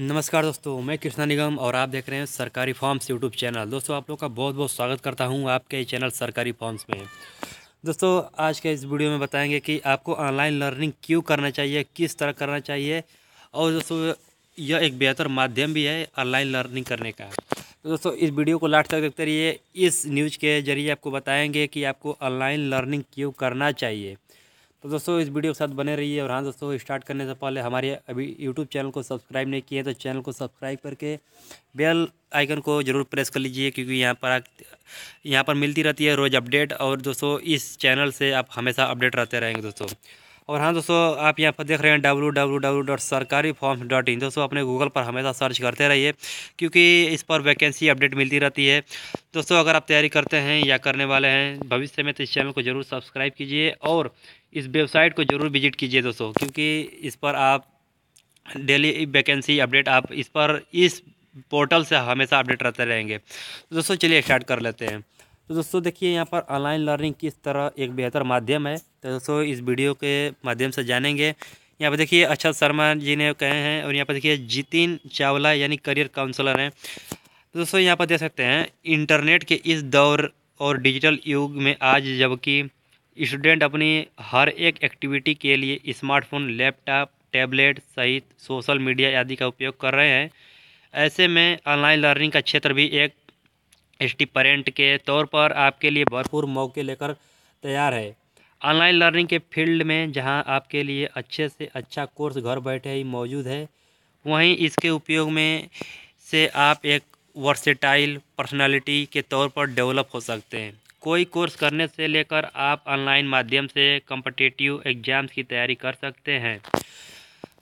नमस्कार दोस्तों मैं कृष्णा निगम और आप देख रहे हैं सरकारी फॉर्म्स यूट्यूब चैनल दोस्तों आप लोग का बहुत बहुत स्वागत करता हूं आपके चैनल सरकारी फॉर्म्स में दोस्तों आज के इस वीडियो में बताएंगे कि आपको ऑनलाइन लर्निंग क्यों करना चाहिए किस तरह करना चाहिए और दोस्तों यह एक बेहतर माध्यम भी है ऑनलाइन लर्निंग करने का तो दोस्तों इस वीडियो को लास्ट तक देखते रहिए इस न्यूज़ के जरिए आपको बताएँगे कि आपको ऑनलाइन लर्निंग क्यों करना चाहिए तो दोस्तों इस वीडियो के साथ बने रहिए और हाँ दोस्तों स्टार्ट करने से पहले हमारे अभी यूट्यूब चैनल को सब्सक्राइब नहीं किए तो चैनल को सब्सक्राइब करके बेल आइकन को ज़रूर प्रेस कर लीजिए क्योंकि यहाँ पर यहाँ पर मिलती रहती है रोज़ अपडेट और दोस्तों इस चैनल से आप हमेशा अपडेट रहते रहेंगे दोस्तों और हाँ दोस्तों आप यहाँ पर देख रहे हैं डब्लू डब्लू डब्लू डॉट सरकारी फॉर्म डॉट इन दोस्तों अपने गूगल पर हमेशा सर्च करते रहिए क्योंकि इस पर वैकेंसी अपडेट मिलती रहती है दोस्तों अगर आप तैयारी करते हैं या करने वाले हैं भविष्य में तो इस चैनल को ज़रूर सब्सक्राइब कीजिए और इस वेबसाइट को ज़रूर विजिट कीजिए दोस्तों क्योंकि इस पर आप डेली वैकेंसी अपडेट आप इस पर इस पोर्टल से हमेशा अपडेट रहते रहेंगे दोस्तों चलिए स्टार्ट कर लेते हैं तो दोस्तों देखिए यहाँ पर ऑनलाइन लर्निंग किस तरह एक बेहतर माध्यम है तो दोस्तों इस वीडियो के माध्यम से जानेंगे यहाँ पर देखिए अक्षत शर्मा जी ने कहे हैं और यहाँ पर देखिए जितिन चावला यानी करियर काउंसलर हैं तो दोस्तों यहाँ पर देख सकते हैं इंटरनेट के इस दौर और डिजिटल युग में आज जबकि स्टूडेंट अपनी हर एक एक्टिविटी के लिए स्मार्टफोन लैपटॉप टैबलेट सहित सोशल मीडिया आदि का उपयोग कर रहे हैं ऐसे में ऑनलाइन लर्निंग का क्षेत्र भी एक एस पेरेंट के तौर पर आपके लिए भरपूर मौके लेकर तैयार है ऑनलाइन लर्निंग के फील्ड में जहां आपके लिए अच्छे से अच्छा कोर्स घर बैठे ही मौजूद है वहीं इसके उपयोग में से आप एक वर्सेटाइल पर्सनालिटी के तौर पर डेवलप हो सकते हैं कोई कोर्स करने से लेकर आप ऑनलाइन माध्यम से कॉम्पिटिटिव एग्ज़ाम्स की तैयारी कर सकते हैं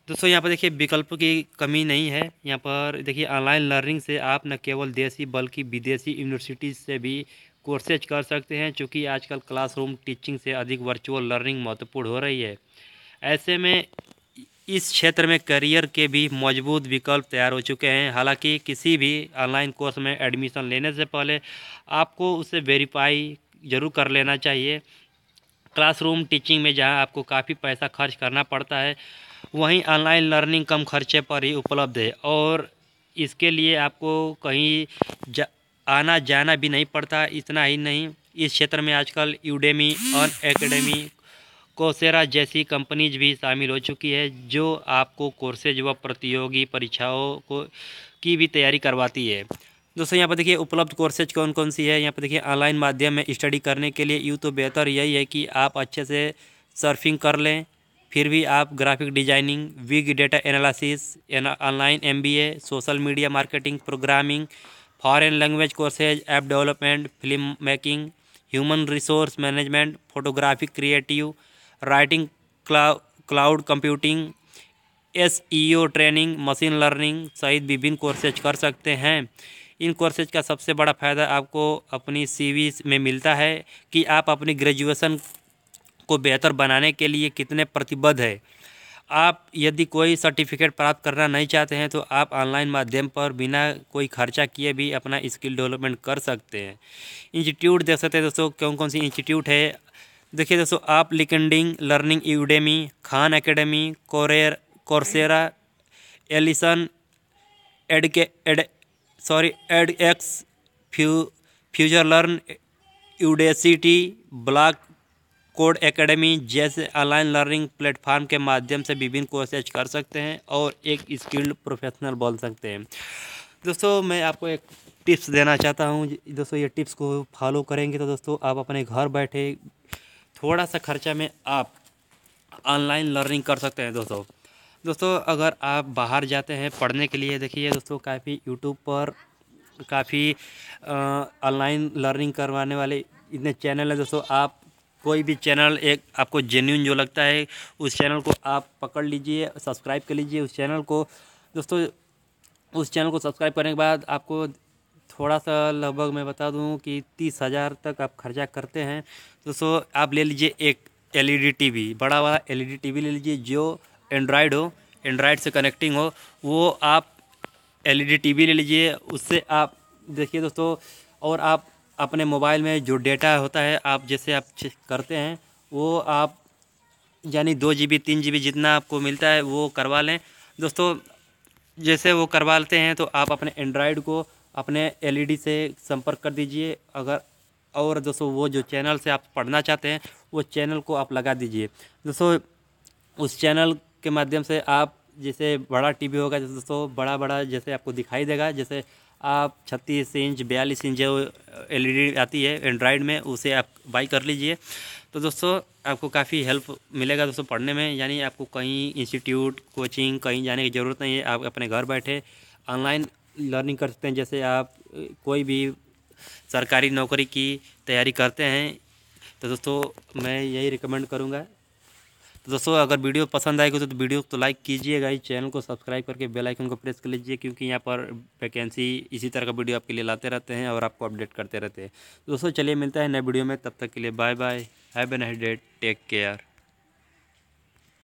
दोस्तों यहाँ पर देखिए विकल्प की कमी नहीं है यहाँ पर देखिए ऑनलाइन लर्निंग से आप न केवल देसी बल्कि विदेशी यूनिवर्सिटीज़ से भी कोर्सेज कर सकते हैं चूँकि आजकल क्लासरूम टीचिंग से अधिक वर्चुअल लर्निंग महत्वपूर्ण हो रही है ऐसे में इस क्षेत्र में करियर के भी मजबूत विकल्प तैयार हो चुके हैं हालांकि किसी भी ऑनलाइन कोर्स में एडमिशन लेने से पहले आपको उसे वेरीफाई ज़रूर कर लेना चाहिए क्लासरूम टीचिंग में जहां आपको काफ़ी पैसा खर्च करना पड़ता है वहीं ऑनलाइन लर्निंग कम खर्चे पर ही उपलब्ध है और इसके लिए आपको कहीं जा, आना जाना भी नहीं पड़ता इतना ही नहीं इस क्षेत्र में आजकल यूडेमी और एकेडमी कोसेरा जैसी कंपनीज भी शामिल हो चुकी है जो आपको कोर्सेज व प्रतियोगी परीक्षाओं को की भी तैयारी करवाती है दोस्तों यहाँ पर देखिए उपलब्ध कोर्सेज कौन कौन सी है यहाँ पर देखिए ऑनलाइन माध्यम में स्टडी करने के लिए यूँ तो बेहतर यही है कि आप अच्छे से सर्फिंग कर लें फिर भी आप ग्राफिक डिजाइनिंग विग डेटा एनालिसिस ऑनलाइन एम social media marketing programming foreign language courses app development film making human resource management photographic creative writing cloud computing एस ट्रेनिंग मशीन लर्निंग सहित विभिन्न कोर्सेज कर सकते हैं इन कोर्सेज का सबसे बड़ा फ़ायदा आपको अपनी सीवी में मिलता है कि आप अपनी ग्रेजुएसन को बेहतर बनाने के लिए कितने प्रतिबद्ध है आप यदि कोई सर्टिफिकेट प्राप्त करना नहीं चाहते हैं तो आप ऑनलाइन माध्यम पर बिना कोई खर्चा किए भी अपना स्किल डेवलपमेंट कर सकते हैं इंस्टीट्यूट देख सकते हैं दोस्तों कौन कौन सी इंस्टीट्यूट है देखिए दोस्तों आप LinkedIn learning Udemy Khan academy कोरेर कोर्सेरा एलिसन एडके एड सॉरी एड एक्स फ्यू FutureLearn Udacity block code academy जैसे ऑनलाइन लर्निंग प्लेटफॉर्म के माध्यम से विभिन्न कोर्सेज कर सकते हैं और एक स्किल्ड प्रोफेशनल बोल सकते हैं दोस्तों मैं आपको एक टिप्स देना चाहता हूँ दोस्तों ये टिप्स को फॉलो करेंगे तो दोस्तों आप अपने घर बैठे थोड़ा सा खर्चा में आप ऑनलाइन लर्निंग कर सकते हैं दोस्तों दोस्तों अगर आप बाहर जाते हैं पढ़ने के लिए देखिए दोस्तों काफ़ी यूट्यूब पर काफ़ी ऑनलाइन लर्निंग करवाने वाले इतने चैनल हैं दोस्तों आप कोई भी चैनल एक आपको जेन्यून जो लगता है उस चैनल को आप पकड़ लीजिए सब्सक्राइब कर लीजिए उस चैनल को दोस्तों उस चैनल को सब्सक्राइब करने के बाद आपको थोड़ा सा लगभग मैं बता दूं कि तीस हज़ार तक आप खर्चा करते हैं दोस्तों आप ले लीजिए एक एलईडी टीवी e बड़ा वाला एलईडी टीवी e ले लीजिए जो एंड्रॉयड हो एंड्रॉयड से कनेक्टिंग हो वो आप एलईडी टीवी e ले लीजिए उससे आप देखिए दोस्तों और आप अपने मोबाइल में जो डेटा होता है आप जैसे आप करते हैं वो आप यानी दो जी बी तीन जी बी जितना आपको मिलता है वो करवा लें दोस्तों जैसे वो करवा लेते हैं तो आप अपने एंड्रॉयड को अपने एलईडी e से संपर्क कर दीजिए अगर और दोस्तों वो जो चैनल से आप पढ़ना चाहते हैं वो चैनल को आप लगा दीजिए दोस्तों उस चैनल के माध्यम से आप जैसे बड़ा टीवी होगा जैसे दोस्तों बड़ा बड़ा जैसे आपको दिखाई देगा जैसे आप छत्तीस इंच बयालीस इंच जो एल आती है एंड्रॉयड में उसे आप बाई कर लीजिए तो दोस्तों आपको काफ़ी हेल्प मिलेगा दोस्तों पढ़ने में यानी आपको कहीं इंस्टीट्यूट कोचिंग कहीं जाने की ज़रूरत नहीं है आप अपने घर बैठे ऑनलाइन लर्निंग कर सकते हैं जैसे आप कोई भी सरकारी नौकरी की तैयारी करते हैं तो दोस्तों मैं यही रिकमेंड करूँगा तो दोस्तों अगर वीडियो पसंद आएगी तो, वीडियो तो लाइक कीजिएगा इस चैनल को सब्सक्राइब करके बेल आइकन को प्रेस कर लीजिए क्योंकि यहाँ पर वैकेंसी इसी तरह का वीडियो आपके लिए लाते रहते हैं और आपको अपडेट करते रहते हैं दोस्तों चलिए मिलता है नए वीडियो में तब तक के लिए bye bye have an nice take care